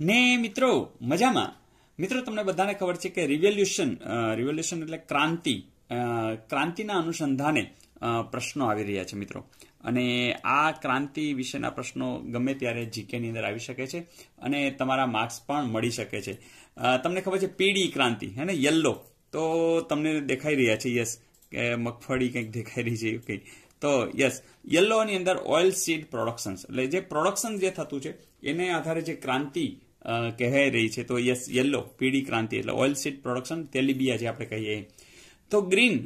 ને મિત્રો મજામાં મિત્રો તમને બધાને ખબર છે કે રિવોલ્યુશન રિવોલ્યુશન એટલે ક્રાંતિ ક્રાંતિના અનુસંધાને પ્રશ્નો આવી રહ્યા છે મિત્રો અને આ ક્રાંતિ વિશેના પ્રશ્નો ગમે ત્યારે જીકેની અંદર આવી શકે છે અને તમારા માર્ક્સ પણ મળી શકે છે તમને ખબર છે પીડી ક્રાંતિ હે ને યલ્લો તો તમને દેખાઈ રહ્યા છે યસ કે મગફળી કંઈક દેખાઈ રહી છે કંઈક તો યસ યલ્લોની અંદર ઓઇલ સીડ પ્રોડક્શન્સ એટલે જે પ્રોડક્શન જે થતું છે એને આધારે જે ક્રાંતિ કહેવાઈ રહી છે તો યસ યલો પીળી ક્રાંતિ એટલે ઓઇલ સીડ પ્રોડક્શન તેલીબિયા જે આપણે કહીએ તો green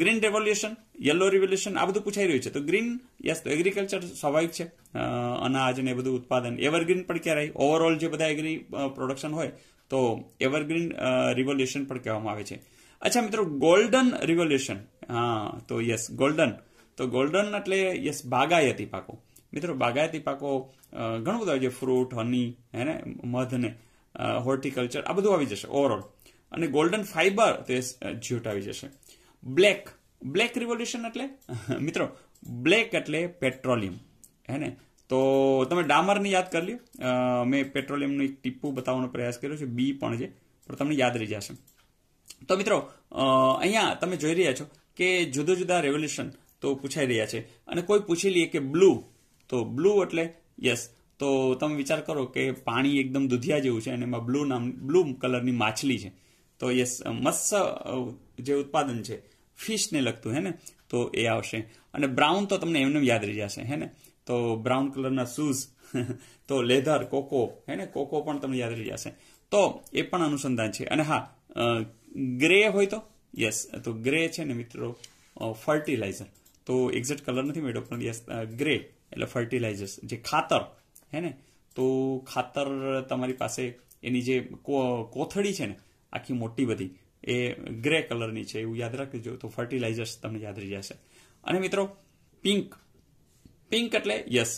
green revolution yellow revolution આ બધું પૂછાઈ રહ્યું છે તો ગ્રીન યસ તો એગ્રીકલ્ચર સ્વાભાવિક છે અનાજ અને બધું ઉત્પાદન એવરગ્રીન પણ કહેવાય ઓવરઓલ જે બધા એગ્રી પ્રોડક્શન હોય તો એવરગ્રીન રિવોલ્યુશન પણ કહેવામાં આવે છે અચ્છા મિત્રો ગોલ્ડન રિવોલ્યુશન હા તો યસ ગોલ્ડન તો ગોલ્ડન એટલે યસ બાગાયતી પાકો મિત્રો બાગાયતી પાકો ઘણું બધું આવી છે ફ્રૂટ હની હે ને મધને હોર્ટિકલ્ચર આ બધું આવી જશે ઓવરઓલ અને ગોલ્ડન ફાઈબર તે એ જ્યુટ આવી જશે બ્લેક બ્લેક રિવોલ્યુશન એટલે મિત્રો બ્લેક એટલે પેટ્રોલિયમ હેને તો તમે ડામરની યાદ કરી લ્યો મેં પેટ્રોલિયમનું એક ટીપું બતાવવાનો પ્રયાસ કર્યો છે બી પણ છે પણ તમને યાદ રહી જશે તો મિત્રો અહીંયા તમે જોઈ રહ્યા છો કે જુદા જુદા રેવોલ્યુશન તો પૂછાઈ રહ્યા છે અને કોઈ પૂછી લઈએ કે બ્લુ તો બ્લુ એટલે યસ તો તમે વિચાર કરો કે પાણી એકદમ દુધિયા જેવું છે અને એમાં બ્લુ નામ બ્લુ કલરની માછલી છે તો યસ મત્સ્ય જે ઉત્પાદન છે ફિશને લગતું હે ને તો એ આવશે અને બ્રાઉન તો તમને એમને યાદ રહી જશે હે ને તો બ્રાઉન કલરના શૂઝ તો લેધર કોકો હે ને કોકો પણ તમને યાદ રહી જશે તો એ પણ અનુસંધાન છે અને હા ગ્રે હોય તો યસ તો ગ્રે છે ને મિત્રો ફર્ટિલાઇઝર તો એક્ઝેક્ટ કલર નથી મેળવ્યો પણ યસ ગ્રે એટલે ફર્ટિલાઇઝર્સ જે ખાતર હે ને તો ખાતર તમારી પાસે એની જે કોથળી છે ને આખી મોટી બધી એ ગ્રે કલરની છે એવું યાદ રાખજો તો ફર્ટિલાઇઝર્સ તમને યાદ રહી જશે અને મિત્રો પિંક પિંક એટલે યસ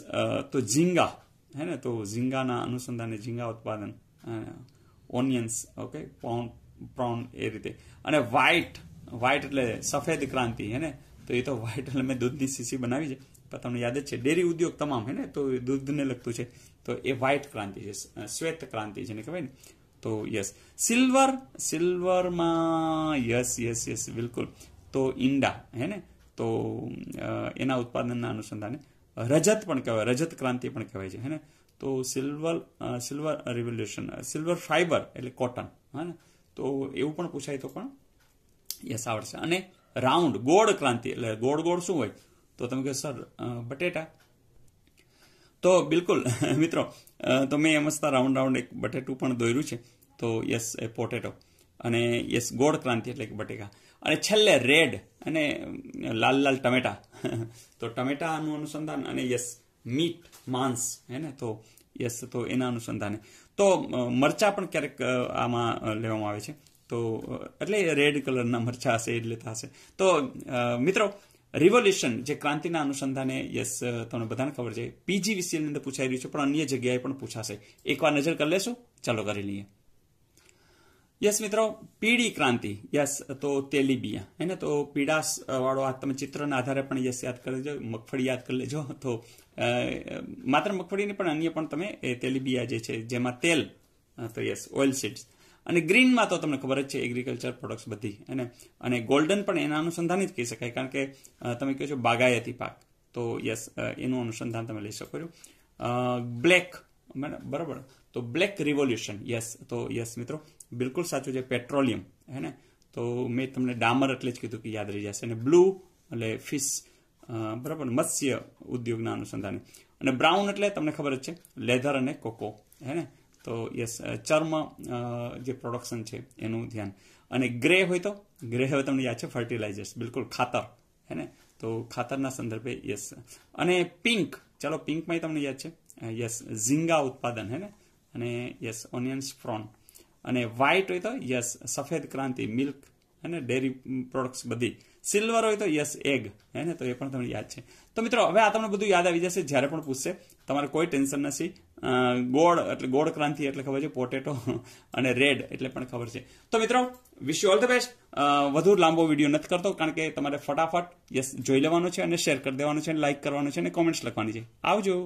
તો ઝીંગા હે ને તો ઝીંગાના અનુસંધાને ઝીંગા ઉત્પાદન ઓનિયન્સ ઓકે પ્રોન પ્રોન એ રીતે અને વ્હાઇટ વ્હાઇટ એટલે સફેદ ક્રાંતિ હે ને તો એ તો વ્હાઇટ એટલે મેં દૂધની શીશી બનાવી છે તમને યાદ જ છે ડેરી ઉદ્યોગ તમામ હે ને તો દૂધને લગતું છે તો એ વ્હાઇટ ક્રાંતિ છે શ્વેત ક્રાંતિ છે ને કહેવાય ને તો યસ સિલ્વર સિલ્વરમાં યસ યસ યસ બિલકુલ તો ઈંડા હે ને તો એના ઉત્પાદનના અનુસંધાને રજત પણ કહેવાય રજત ક્રાંતિ પણ કહેવાય છે હે ને તો silver silver revolution silver fibre એટલે કોટન હે ને તો એવું પણ પૂછાય તો પણ યસ આવડશે અને રાઉન્ડ ગોળ ક્રાંતિ એટલે ગોળ ગોળ શું હોય તો તમે કહો સર બટેટા તો બિલકુલ મિત્રો તો મેં એમ જતા રાઉન્ડ રાઉન્ડ એક બટેટું પણ દોર્યું છે તો યસ એ પોટેટો અને યસ ગોળ ક્રાંતિ એટલે કે બટેકા અને છેલ્લે રેડ અને લાલ લાલ ટમેટા તો ટમેટાનું અનુસંધાન અને યસ મીટ માંસ હે ને તો યસ તો એના અનુસંધાને તો મરચા પણ ક્યારેક આમાં લેવામાં આવે છે તો એટલે રેડ કલરના મરચા હશે એ લેતા હશે તો મિત્રો રિવોલ્યુશન જે ક્રાંતિના અનુસંધાને યસ તમને બધાને ખબર છે પીજીવીસીએલની અંદર પૂછાઈ રહ્યું છે પણ અન્ય જગ્યાએ પણ પૂછાશે એકવાર નજર કરી લેશો ચાલો કરી લઈએ યસ મિત્રો પીળી ક્રાંતિ યસ તો તેલીબિયા હે ને તો પીડાસ વાળો આ તમે ચિત્રના આધારે પણ યસ યાદ કરી લેજો મગફળી યાદ કરી લેજો તો માત્ર મગફળીની પણ અન્ય પણ તમે તેલીબિયા જે છે જેમાં તેલ તો યસ ઓઇલ સીડ્સ અને ગ્રીનમાં તો તમને ખબર જ છે એગ્રીકલ્ચર પ્રોડક્ટ્સ બધી એને અને ગોલ્ડન પણ એના અનુસંધાન જ કહી શકાય કારણ કે તમે કહો છો બાગાયતી પાક તો યસ એનું અનુસંધાન તમે લઈ શકો છો બ્લેક બરાબર તો બ્લેક રિવોલ્યુશન યસ તો યસ મિત્રો બિલકુલ સાચું છે પેટ્રોલિયમ હે ને તો મેં તમને ડામર એટલે જ કીધું કે યાદ રહી જશે અને બ્લુ એટલે ફિશ બરાબર મત્સ્ય ઉદ્યોગના અનુસંધાને અને બ્રાઉન એટલે તમને ખબર જ છે લેધર અને કોકો હે ને તો યસ ચર્મ જે પ્રોડક્શન છે એનું ધ્યાન અને ગ્રે હોય તો ગ્રે હવે તમને યાદ છે ફર્ટિલાઇઝર્સ બિલકુલ ખાતર હે ને તો ખાતરના સંદર્ભે યસ અને પિંક ચાલો પિંકમાં તમને યાદ છે યસ ઝીંગા ઉત્પાદન હે ને અને યસ ઓનિયન્સ ફ્રોન અને વ્હાઇટ હોય તો યસ સફેદ ક્રાંતિ મિલ્ક અને ડેરી પ્રોડક્ટ્સ બધી સિલ્વર હોય તો યસ એગ હે ને તો એ પણ તમને યાદ છે તો મિત્રો હવે આ તમને બધું યાદ આવી જશે જ્યારે પણ પૂછશે તમારે કોઈ ટેન્શન નથી ગોળ એટલે ગોળ ક્રાંતિ એટલે ખબર છે પોટેટો અને રેડ એટલે પણ ખબર છે તો મિત્રો wish you all the best વધુ લાંબો વિડીયો નથી કરતો કારણ કે તમારે ફટાફટ યસ જોઈ લેવાનું છે અને શેર કરી દેવાનું છે અને લાઇક કરવાનું છે અને કોમેન્ટ્સ લખવાની છે આવજો